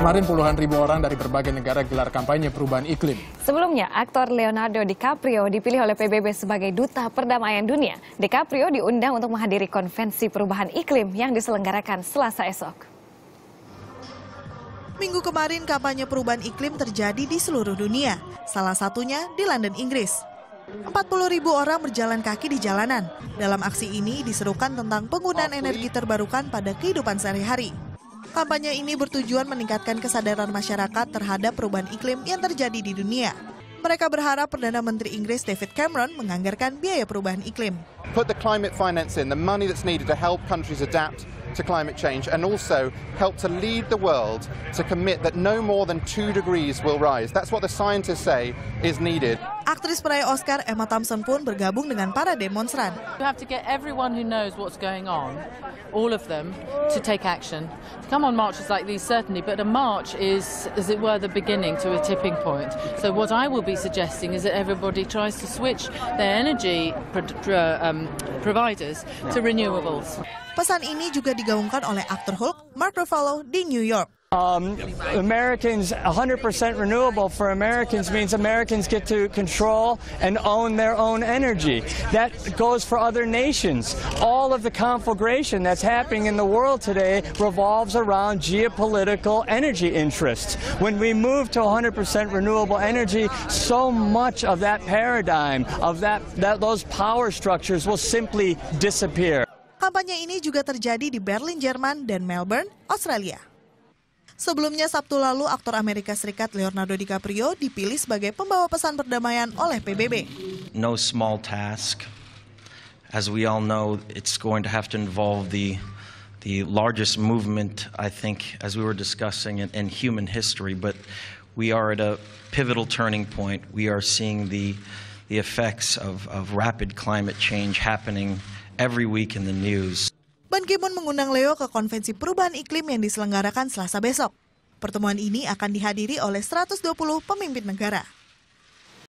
Kemarin puluhan ribu orang dari berbagai negara gelar kampanye perubahan iklim. Sebelumnya, aktor Leonardo DiCaprio dipilih oleh PBB sebagai duta perdamaian dunia. DiCaprio diundang untuk menghadiri konvensi perubahan iklim yang diselenggarakan Selasa esok. Minggu kemarin kampanye perubahan iklim terjadi di seluruh dunia, salah satunya di London, Inggris. 40 ribu orang berjalan kaki di jalanan. Dalam aksi ini diserukan tentang penggunaan energi terbarukan pada kehidupan sehari-hari. Kampanye ini bertujuan meningkatkan kesadaran masyarakat terhadap perubahan iklim yang terjadi di dunia. Mereka berharap Perdana Menteri Inggris David Cameron menganggarkan biaya perubahan iklim. Put the climate finance in, the money that's needed to help countries adapt to climate change and also help to lead the world to commit that no more than two degrees will rise. That's what the scientists say is needed. Aktris peraih Oscar Emma Thompson pun bergabung dengan para demonstran. You have to get everyone who knows what's going on, all of them, to take action. come on marches like these certainly, but a march is, as it were, the beginning to a tipping point. So what I will be suggesting is that everybody tries to switch their energy um, providers to renewables. Pesan ini juga digaungkan oleh aktor Hulk Mark Ruffalo di New York. Um, Americans, 100% renewable for Americans means Americans get to control and own their own energy. That goes for other nations. All of the conflagration that's happening in the world today revolves around geopolitical energy interests. When we move to 100% renewable energy, so much of that paradigm, of that, that those power structures will simply disappear. Kampanye ini juga terjadi di Berlin, Jerman, dan Melbourne, Australia. Sebelumnya Sabtu lalu, aktor Amerika Serikat Leonardo DiCaprio dipilih sebagai pembawa pesan perdamaian oleh PBB. No small task. As we all know, it's going to have to involve the the largest movement I think as we were discussing in, in human history, but we are at a pivotal turning point. We are seeing the the effects of, of rapid climate change happening every week in the news. Ban Ki-moon mengundang Leo ke konvensi perubahan iklim yang diselenggarakan Selasa besok. Pertemuan ini akan dihadiri oleh 120 pemimpin negara.